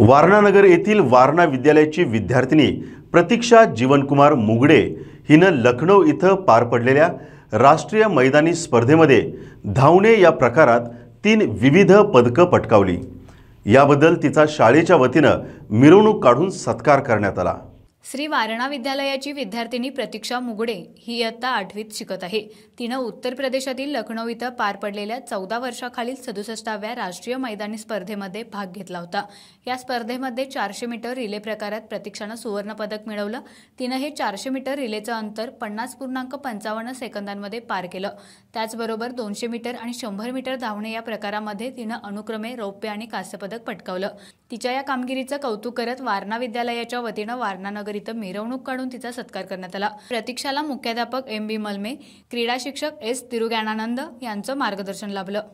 वारणानगर येथील वारणा विद्यालयाची विद्यार्थिनी प्रतीक्षा जीवनकुमार मुगडे हिनं लखनौ इथं पार पडलेल्या राष्ट्रीय मैदानी स्पर्धेमध्ये धावणे या प्रकारात तीन विविध पदकं पटकावली याबद्दल तिचा शाळेच्या वतीनं मिरवणूक काढून सत्कार करण्यात आला श्री वारणा विद्यालयाची विद्यार्थिनी प्रतीक्षा मुगडे ही इयत्ता आठवीत शिकत आहे तिनं उत्तर प्रदेशातील लखनौ इथं पार पडलेल्या चौदा वर्षाखालील सदुसष्टाव्या राष्ट्रीय मैदानी स्पर्धेमध्ये भाग घेतला होता या स्पर्धेमध्ये चारशे मीटर रिले प्रकारात प्रतीक्षानं सुवर्णपदक मिळवलं तिनं हे चारशे मीटर रिलेचं अंतर पन्नास पूर्णांक पंचावन्न सेकंदांमध्ये पार केलं त्याचबरोबर दोनशे मीटर आणि शंभर मीटर धावणे या प्रकारामध्ये तिनं अनुक्रमे रौप्य आणि पदक पटकावलं तिच्या या कामगिरीचं कौतुक करत वारणा विद्यालयाच्या वतीनं वारणानगर महानगर इथं मिरवणूक काढून तिचा सत्कार करण्यात आला प्रतीक्षाला मुख्याध्यापक एम बी मलमे क्रीडा शिक्षक एस तिरुग्यानानंद यांचं मार्गदर्शन लाभलं